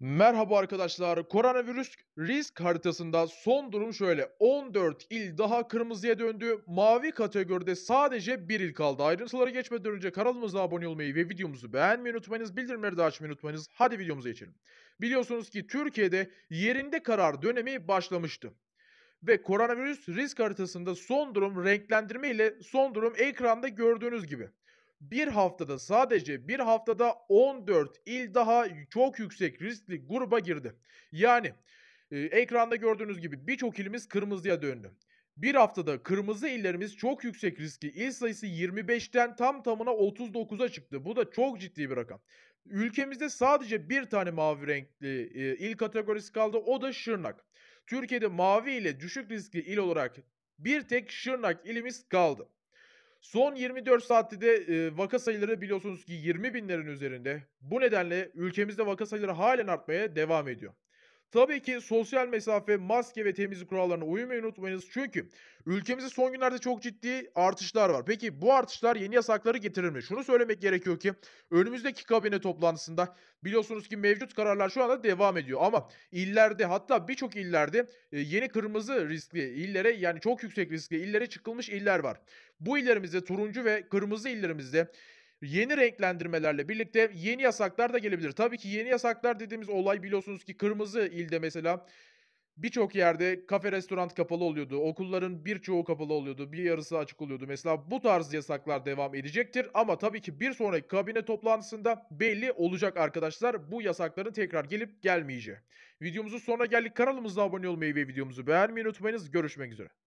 Merhaba arkadaşlar. Koronavirüs risk haritasında son durum şöyle. 14 il daha kırmızıya döndü. Mavi kategoride sadece bir il kaldı. Ayrıntılara geçmeden önce kanalımıza abone olmayı ve videomuzu beğenmeyi unutmayınız. Bildirimleri de açmayı unutmayınız. Hadi videomuza geçelim. Biliyorsunuz ki Türkiye'de yerinde karar dönemi başlamıştı. Ve koronavirüs risk haritasında son durum renklendirme ile son durum ekranda gördüğünüz gibi bir haftada sadece bir haftada 14 il daha çok yüksek riskli gruba girdi. Yani e, ekranda gördüğünüz gibi birçok ilimiz kırmızıya döndü. Bir haftada kırmızı illerimiz çok yüksek riski il sayısı 25'ten tam tamına 39'a çıktı. Bu da çok ciddi bir rakam. Ülkemizde sadece bir tane mavi renkli e, il kategorisi kaldı o da Şırnak. Türkiye'de mavi ile düşük riskli il olarak bir tek Şırnak ilimiz kaldı. Son 24 saatte de e, vaka sayıları biliyorsunuz ki 20 binlerin üzerinde. Bu nedenle ülkemizde vaka sayıları halen artmaya devam ediyor. Tabii ki sosyal mesafe, maske ve temizlik kurallarına uymayı unutmayınız. Çünkü ülkemizde son günlerde çok ciddi artışlar var. Peki bu artışlar yeni yasakları getirir mi? Şunu söylemek gerekiyor ki önümüzdeki kabine toplantısında biliyorsunuz ki mevcut kararlar şu anda devam ediyor. Ama illerde hatta birçok illerde e, yeni kırmızı riskli illere yani çok yüksek riskli illere çıkılmış iller var. Bu illerimizde turuncu ve kırmızı illerimizde yeni renklendirmelerle birlikte yeni yasaklar da gelebilir. Tabii ki yeni yasaklar dediğimiz olay biliyorsunuz ki kırmızı ilde mesela birçok yerde kafe restoran kapalı oluyordu. Okulların birçoğu kapalı oluyordu. Bir yarısı açık oluyordu. Mesela bu tarz yasaklar devam edecektir ama tabii ki bir sonraki kabine toplantısında belli olacak arkadaşlar bu yasakların tekrar gelip gelmeyeceği. Videomuzun sonuna geldik. Kanalımıza abone olmayı ve videomuzu beğenmeyi unutmayınız. Görüşmek üzere.